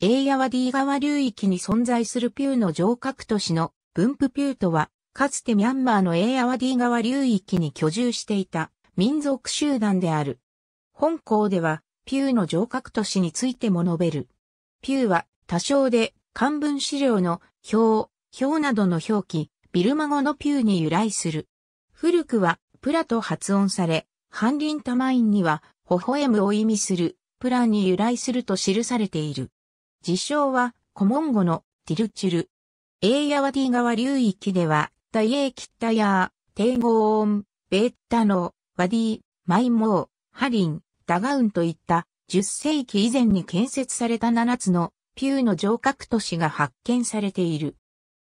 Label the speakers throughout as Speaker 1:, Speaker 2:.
Speaker 1: エイヤワディ川流域に存在するピューの城郭都市の分布ピューとは、かつてミャンマーのエイヤワディ川流域に居住していた民族集団である。本校では、ピューの城郭都市についても述べる。ピューは、多少で、漢文資料の表、表などの表記、ビルマ語のピューに由来する。古くは、プラと発音され、ハンンリタマインには、微笑むを意味する、プラに由来すると記されている。自称はコモンゴのティルチュル。エイヤワディ川流域では、ダイエーキッタヤー、テイゴーオン、ベッタノー、ワディ、マイモー、ハリン、ダガウンといった10世紀以前に建設された7つのピューの城郭都市が発見されている。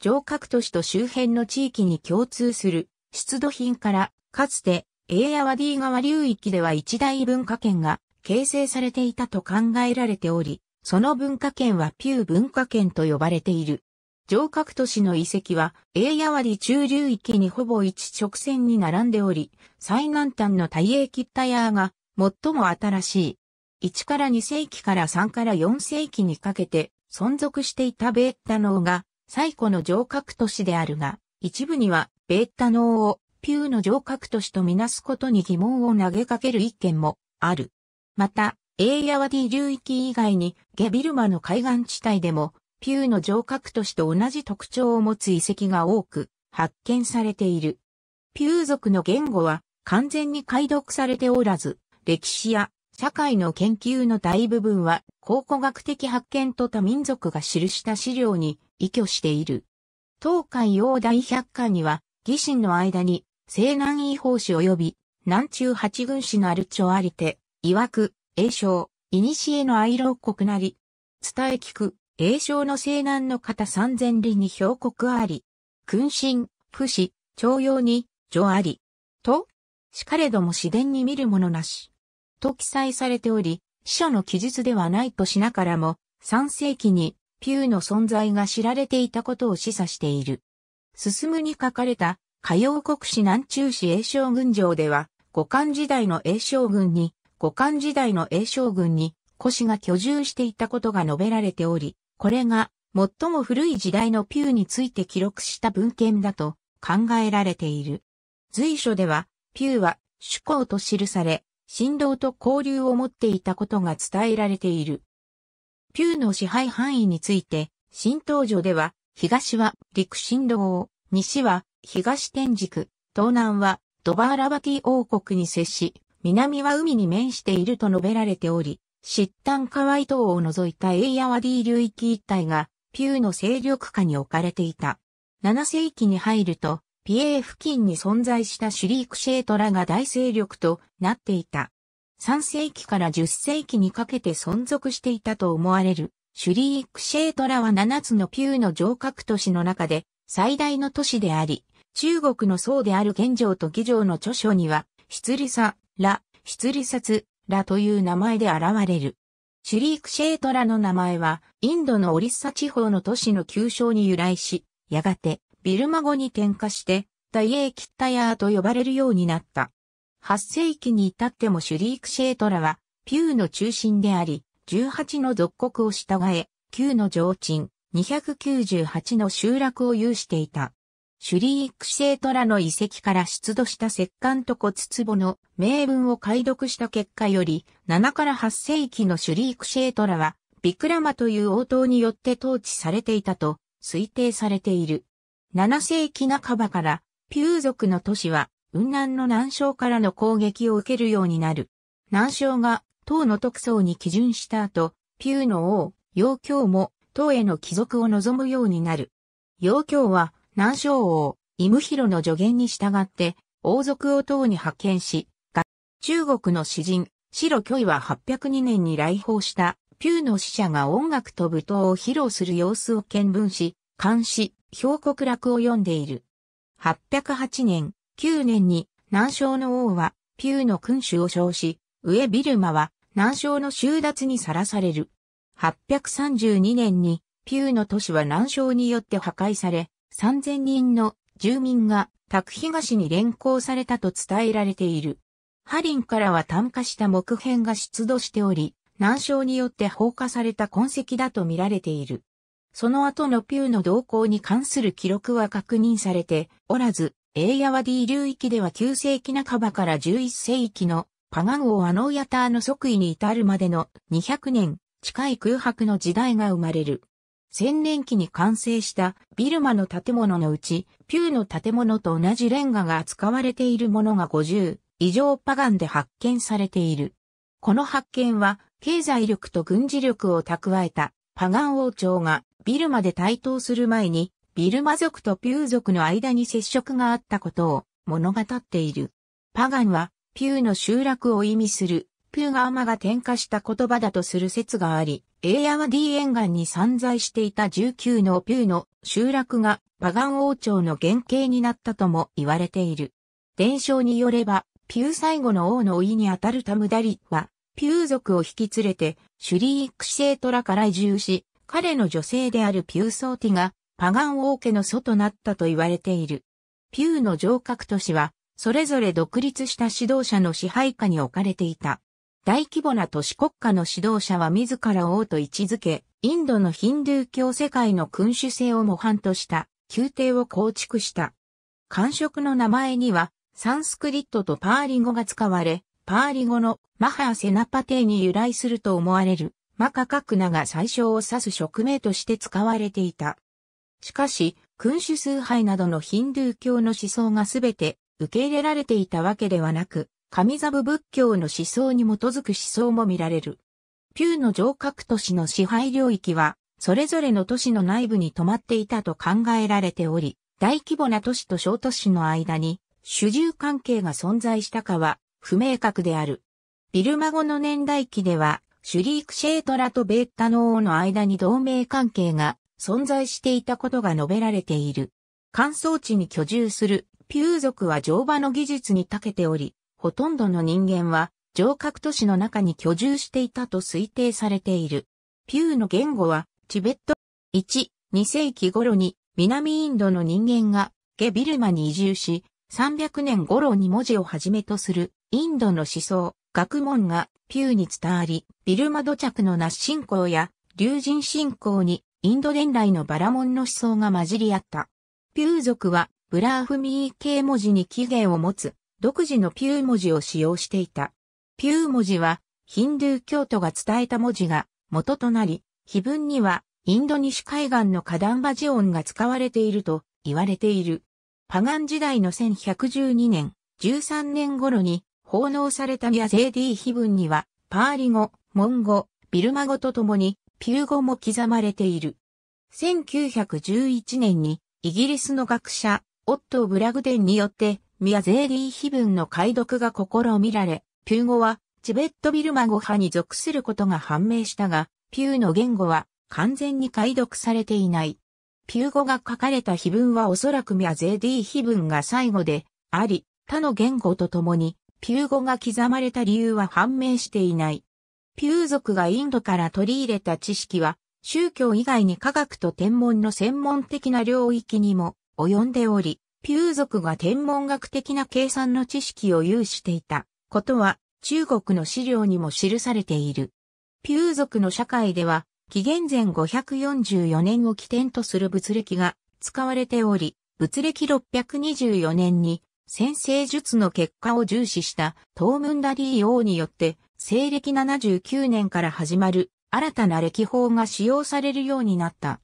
Speaker 1: 城郭都市と周辺の地域に共通する出土品からかつてエイヤワディ川流域では一大文化圏が形成されていたと考えられており、その文化圏はピュー文化圏と呼ばれている。城郭都市の遺跡は、ヤワリ中流域にほぼ一直線に並んでおり、最南端の太英キッタヤーが、最も新しい。1から2世紀から3から4世紀にかけて、存続していたベータ農が、最古の城郭都市であるが、一部には、ベータ農を、ピューの城郭都市とみなすことに疑問を投げかける一件も、ある。また、エイヤワディ流域以外にゲビルマの海岸地帯でもピューの城郭都市と同じ特徴を持つ遺跡が多く発見されている。ピュー族の言語は完全に解読されておらず、歴史や社会の研究の大部分は考古学的発見と他民族が記した資料に依拠している。東海洋大百科には、義神の間に西南異邦士及び南中八軍史のある著ありて、曰く、栄称、古の愛老国なり。伝え聞く、英称の西南の方三千里に標国あり。君臣、不死、徴用に、女あり。と、しかれども自伝に見るものなし。と記載されており、死者の記述ではないとしながらも、3世紀に、ピューの存在が知られていたことを示唆している。進むに書かれた、歌謡国史南中市英将群城では、五漢時代の英将群に、五漢時代の英将軍に古氏が居住していたことが述べられており、これが最も古い時代のピューについて記録した文献だと考えられている。随所では、ピューは主公と記され、神道と交流を持っていたことが伝えられている。ピューの支配範囲について、新東所では、東は陸神道西は東天竺、東南はドバーラバティ王国に接し、南は海に面していると述べられており、シッタンカワイ島を除いたエイヤワディ流域一帯が、ピューの勢力下に置かれていた。7世紀に入ると、ピエー付近に存在したシュリークシェートらが大勢力となっていた。3世紀から10世紀にかけて存続していたと思われる、シュリークシェートらは7つのピューの城郭都市の中で最大の都市であり、中国の僧である玄城と義城の著書には、出利さ、ラ、出利札、ラという名前で現れる。シュリークシェートラの名前は、インドのオリッサ地方の都市の旧称に由来し、やがて、ビルマ語に転化して、ダイエーキッタヤーと呼ばれるようになった。8世紀に至ってもシュリークシェートラは、ピューの中心であり、18の属国を従え、9の上鎮、298の集落を有していた。シュリー・クシェートラの遺跡から出土した石棺と骨壺の名文を解読した結果より、7から8世紀のシュリー・クシェートラは、ビクラマという応答によって統治されていたと推定されている。7世紀半ばから、ピュー族の都市は、雲南の南昌からの攻撃を受けるようになる。南昌が、唐の特捜に基準した後、ピューの王、陽教も、唐への帰属を望むようになる。陽教は、南昌王、イムヒロの助言に従って、王族を党に派遣し、中国の詩人、白巨位は802年に来訪したピューの使者が音楽と舞踏を披露する様子を見聞し、監視、表国楽を読んでいる。808年、9年に南昌の王はピューの君主を称し、上ビルマは南昌の収奪にさらされる。832年にピューの都市は南昌によって破壊され、3000人の住民が宅東に連行されたと伝えられている。ハリンからは炭化した木片が出土しており、難傷によって放火された痕跡だと見られている。その後のピューの動向に関する記録は確認されておらず、エイヤワディ流域では9世紀半ばから11世紀のパガ号アノーヤターの即位に至るまでの200年近い空白の時代が生まれる。千年期に完成したビルマの建物のうち、ピューの建物と同じレンガが使われているものが50以上パガンで発見されている。この発見は、経済力と軍事力を蓄えたパガン王朝がビルマで台頭する前に、ビルマ族とピュー族の間に接触があったことを物語っている。パガンは、ピューの集落を意味するプーガーマが点火した言葉だとする説があり、エイヤワディ沿岸に散在していた19のピューの集落がパガン王朝の原型になったとも言われている。伝承によれば、ピュー最後の王の老いにあたるタムダリは、ピュー族を引き連れて、シュリークシェートラから移住し、彼の女性であるピューソーティが、パガン王家の祖となったと言われている。ピューの城郭都市は、それぞれ独立した指導者の支配下に置かれていた。大規模な都市国家の指導者は自ら王と位置づけ、インドのヒンドゥー教世界の君主制を模範とした宮廷を構築した。官職の名前には、サンスクリットとパーリ語が使われ、パーリ語のマハーセナパテに由来すると思われる、マカカクナが最小を指す職名として使われていた。しかし、君主崇拝などのヒンドゥー教の思想がすべて受け入れられていたわけではなく、神座部仏教の思想に基づく思想も見られる。ピューの城郭都市の支配領域は、それぞれの都市の内部に止まっていたと考えられており、大規模な都市と小都市の間に、主従関係が存在したかは、不明確である。ビルマ語の年代記では、シュリークシェートラとベータノ王の間に同盟関係が存在していたことが述べられている。乾燥地に居住するピュー族は乗馬の技術に長けており、ほとんどの人間は城郭都市の中に居住していたと推定されている。ピューの言語はチベット1、2世紀頃に南インドの人間がゲビルマに移住し、300年頃に文字をはじめとするインドの思想、学問がピューに伝わり、ビルマ土着のナッ信仰や竜神信仰にインド伝来のバラモンの思想が混じり合った。ピュー族はブラーフミー系文字に起源を持つ独自のピュー文字を使用していた。ピュー文字は、ヒンドゥー教徒が伝えた文字が元となり、碑文には、インド西海岸のカダンバジオンが使われていると言われている。パガン時代の1112年、13年頃に奉納されたヤゼーディ碑文には、パーリ語、モン語、ビルマ語とともに、ピュー語も刻まれている。1911年に、イギリスの学者、オットー・ブラグデンによって、ミアゼーリーブ文の解読が試みられ、ピュー語はチベットビルマ語派に属することが判明したが、ピューの言語は完全に解読されていない。ピュー語が書かれた碑文はおそらくミアゼーリーブ文が最後であり、他の言語とともに、ピュー語が刻まれた理由は判明していない。ピュー族がインドから取り入れた知識は、宗教以外に科学と天文の専門的な領域にも及んでおり、ピュー族が天文学的な計算の知識を有していたことは中国の資料にも記されている。ピュー族の社会では紀元前544年を起点とする理。歴が使われており、仏暦624年に先生術の結果を重視したトームンダリー王によって西暦79年から始まる新たな歴法が使用されるようになった。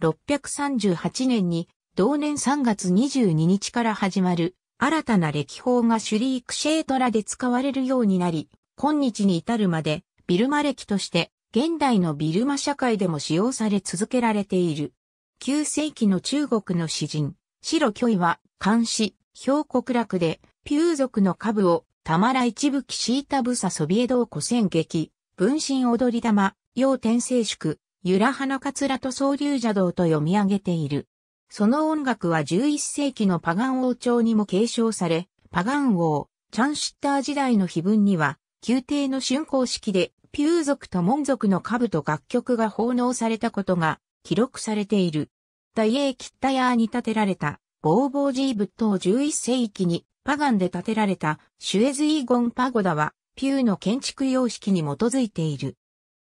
Speaker 1: 638年に同年3月22日から始まる新たな歴法がシュリークシェートラで使われるようになり、今日に至るまでビルマ歴として現代のビルマ社会でも使用され続けられている。9世紀の中国の詩人、白巨居は漢詩、標国楽で、ピュー族の下部を、たまら一部騎士ブサソビエドを古戦劇、分身踊り玉、要天聖宿、ゆら花かつらと総流邪道と読み上げている。その音楽は11世紀のパガン王朝にも継承され、パガン王、チャンシッター時代の碑文には、宮廷の竣工式で、ピュー族とモン族の兜と楽曲が奉納されたことが記録されている。ダイエー・キッタヤーに建てられた、ボーボージー仏塔11世紀に、パガンで建てられたシュエズイーゴンパゴダは、ピューの建築様式に基づいている。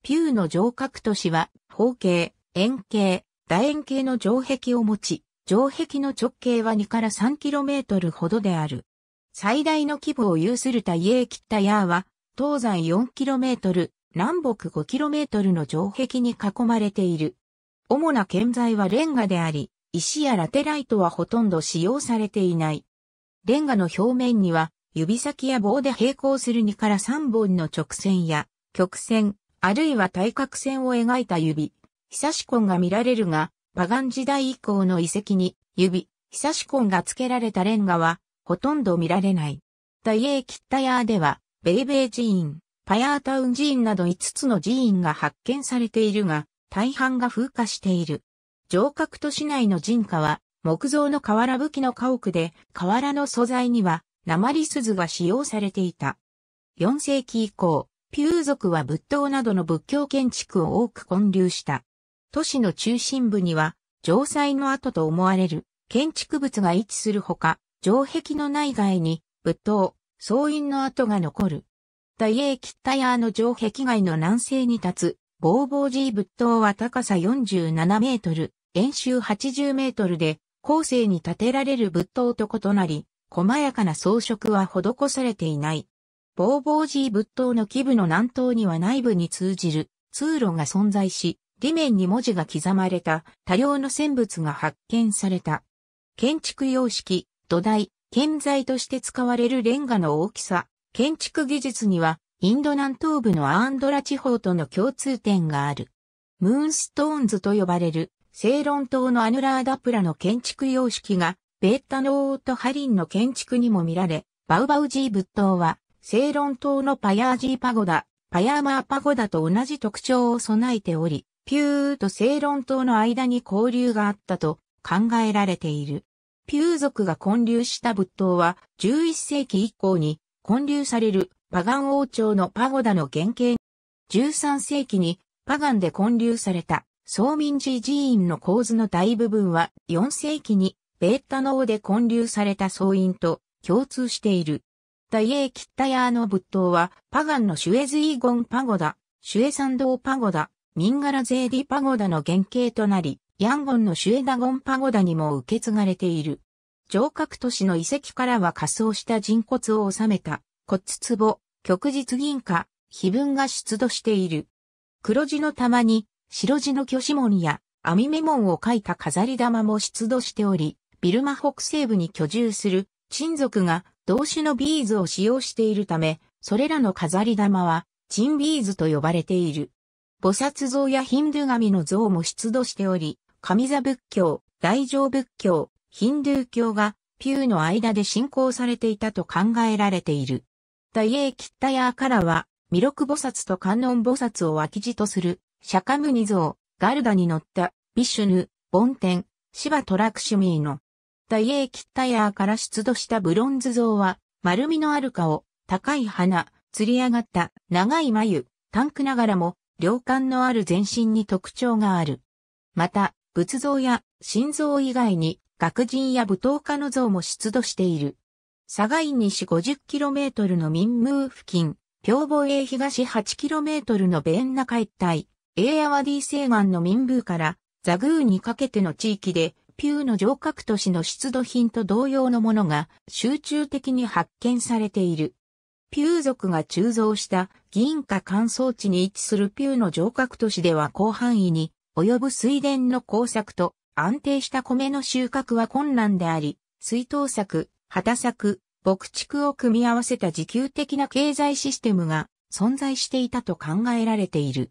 Speaker 1: ピューの城郭都市は、方形、円形、楕円形の城壁を持ち、城壁の直径は2から 3km ほどである。最大の規模を有するタイエーキッタヤーは、東西 4km、南北 5km の城壁に囲まれている。主な建材はレンガであり、石やラテライトはほとんど使用されていない。レンガの表面には、指先や棒で平行する2から3本の直線や、曲線、あるいは対角線を描いた指、久コンが見られるが、ガン時代以降の遺跡に、指、久コンが付けられたレンガは、ほとんど見られない。大英キッタヤーでは、ベイベイ寺院、パヤータウン寺院など5つの寺院が発見されているが、大半が風化している。城郭都市内の人家は、木造の瓦武器の家屋で、瓦の素材には、鉛鈴が使用されていた。4世紀以降、ピュー族は仏塔などの仏教建築を多く建立した。都市の中心部には、城塞の跡と思われる建築物が位置するほか、城壁の内外に、仏塔、僧院の跡が残る。大英タヤーの城壁外の南西に立つ、ボーボージー仏塔は高さ47メートル、円周80メートルで、後世に建てられる仏塔と異なり、細やかな装飾は施されていない。ボーボージー仏塔の基部の南東には内部に通じる通路が存在し、地面に文字が刻まれた多量の生物が発見された。建築様式、土台、建材として使われるレンガの大きさ、建築技術にはインド南東部のアーンドラ地方との共通点がある。ムーンストーンズと呼ばれる、セイロン島のアヌラーダプラの建築様式が、ベッタノーとハリンの建築にも見られ、バウバウジー仏塔は、セイロン島のパヤージーパゴダ、パヤーマーパゴダと同じ特徴を備えており、ピューと正論島の間に交流があったと考えられている。ピュー族が建立した仏塔は11世紀以降に建立されるパガン王朝のパゴダの原型。13世紀にパガンで建立された総民寺寺院の構図の大部分は4世紀にベータノーで建立された総院と共通している。ダイエー・キッタヤーの仏塔はパガンのシュエズイーゴン・パゴダ、シュエサンドー・パゴダ、ミンガラゼーディパゴダの原型となり、ヤンゴンのシュエダゴンパゴダにも受け継がれている。城郭都市の遺跡からは仮装した人骨を収めた骨壺、旭日銀貨、碑文が出土している。黒地の玉に白地の巨子門や網目門を書いた飾り玉も出土しており、ビルマ北西部に居住する親族が同種のビーズを使用しているため、それらの飾り玉はチンビーズと呼ばれている。菩薩像やヒンドゥ神の像も出土しており、神座仏教、大乗仏教、ヒンドゥー教がピューの間で信仰されていたと考えられている。大英キッタヤーからは、弥勒菩薩と観音菩薩を脇地とする、釈迦ムニ像、ガルダに乗った、ビシュヌ、ボンテン、シバトラクシュミーの、大英キッタヤーから出土したブロンズ像は、丸みのある顔、高い鼻、釣り上がった長い眉、タンクながらも良感のある全身に特徴がある。また、仏像や心臓以外に、学人や舞踏家の像も出土している。佐賀院西 50km の民務付近、平防衛東 8km のベンナ海帯、エーアワディ西岸の民部からザグーにかけての地域で、ピューの城郭都市の出土品と同様のものが集中的に発見されている。ピュー族が鋳造した銀河乾燥地に位置するピューの城郭都市では広範囲に及ぶ水田の工作と安定した米の収穫は困難であり、水耕作、畑作、牧畜を組み合わせた自給的な経済システムが存在していたと考えられている。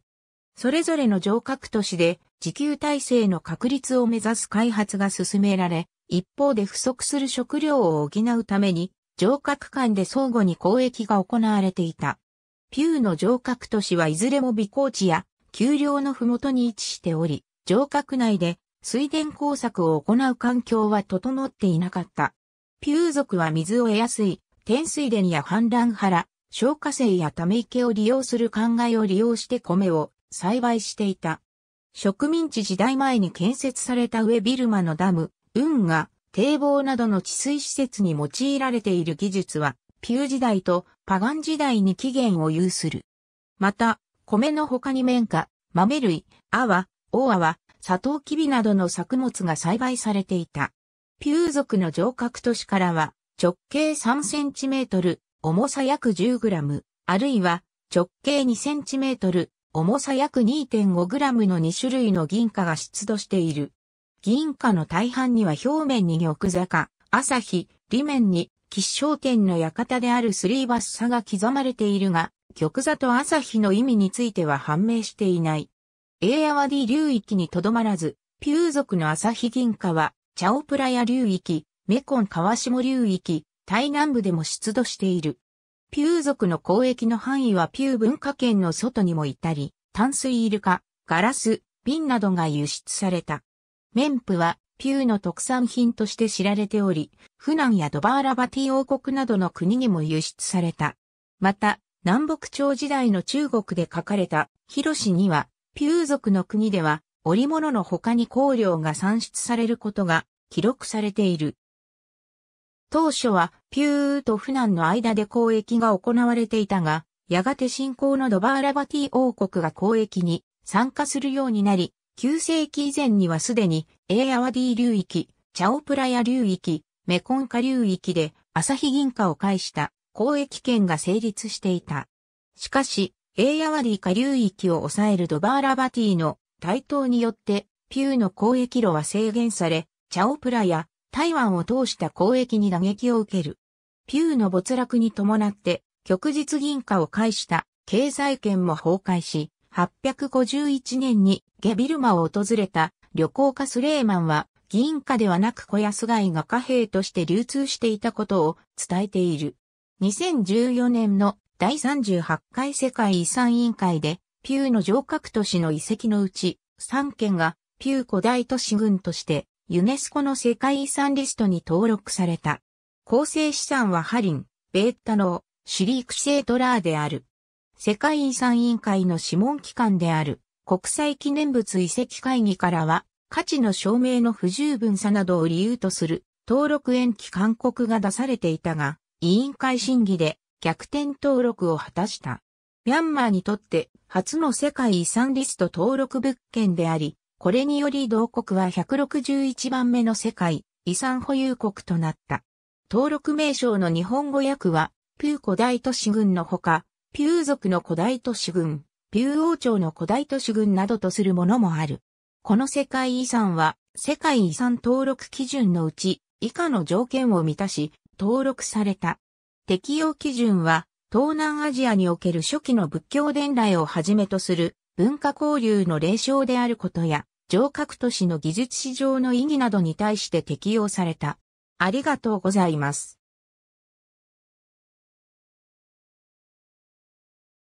Speaker 1: それぞれの城郭都市で自給体制の確立を目指す開発が進められ、一方で不足する食料を補うために城郭間で相互に交易が行われていた。ピューの城郭都市はいずれも美高地や丘陵の麓に位置しており、城郭内で水田工作を行う環境は整っていなかった。ピュー族は水を得やすい、天水田や氾濫原、消火性やため池を利用する考えを利用して米を栽培していた。植民地時代前に建設された上ビルマのダム、運河、堤防などの治水施設に用いられている技術は、ピュー時代とパガン時代に起源を有する。また、米の他に綿花、豆類、泡、大泡、サトウキビなどの作物が栽培されていた。ピュー族の城郭都市からは、直径3センチメートル、重さ約10グラム、あるいは直径2センチメートル、重さ約2.5グラムの2種類の銀貨が出土している。銀貨の大半には表面に玉坂、朝日、裏面に吉祥天の館であるスリーバスサが刻まれているが、玉座と朝日の意味については判明していない。エーアワディ流域にとどまらず、ピュー族の朝日銀貨は、チャオプラヤ流域、メコン川下流域、台南部でも出土している。ピュー族の交易の範囲はピュー文化圏の外にもいたり、淡水イルカ、ガラス、瓶などが輸出された。ン布はピューの特産品として知られており、フナンやドバーラバティ王国などの国にも輸出された。また、南北朝時代の中国で書かれた広シには、ピュー族の国では、織物の他に香料が産出されることが記録されている。当初はピューとフナンの間で交易が行われていたが、やがて新興のドバーラバティ王国が交易に参加するようになり、9世紀以前にはすでに、エーアワディ流域、チャオプラヤ流域、メコンカ流域で、朝日銀貨を介した交易権が成立していた。しかし、エイヤワディ下流域を抑えるドバーラバティの台頭によって、ピューの交易路は制限され、チャオプラや台湾を通した交易に打撃を受ける。ピューの没落に伴って、旭日銀貨を介した経済圏も崩壊し、8 5 1年にゲビルマを訪れた旅行家スレーマンは銀貨ではなく小安街が貨幣として流通していたことを伝えている。2014年の第38回世界遺産委員会でピューの城郭都市の遺跡のうち3件がピュー古代都市群としてユネスコの世界遺産リストに登録された。構成資産はハリン、ベーッタノー、シュリークシェートラーである。世界遺産委員会の諮問機関である国際記念物遺跡会議からは価値の証明の不十分さなどを理由とする登録延期勧告が出されていたが、委員会審議で逆転登録を果たした。ミャンマーにとって初の世界遺産リスト登録物件であり、これにより同国は161番目の世界遺産保有国となった。登録名称の日本語訳は、プーコ大都市群のほか、ピュー族の古代都市群、ピュー王朝の古代都市群などとするものもある。この世界遺産は、世界遺産登録基準のうち、以下の条件を満たし、登録された。適用基準は、東南アジアにおける初期の仏教伝来をはじめとする文化交流の霊障であることや、城郭都市の技術史上の意義などに対して適用された。ありがとうございます。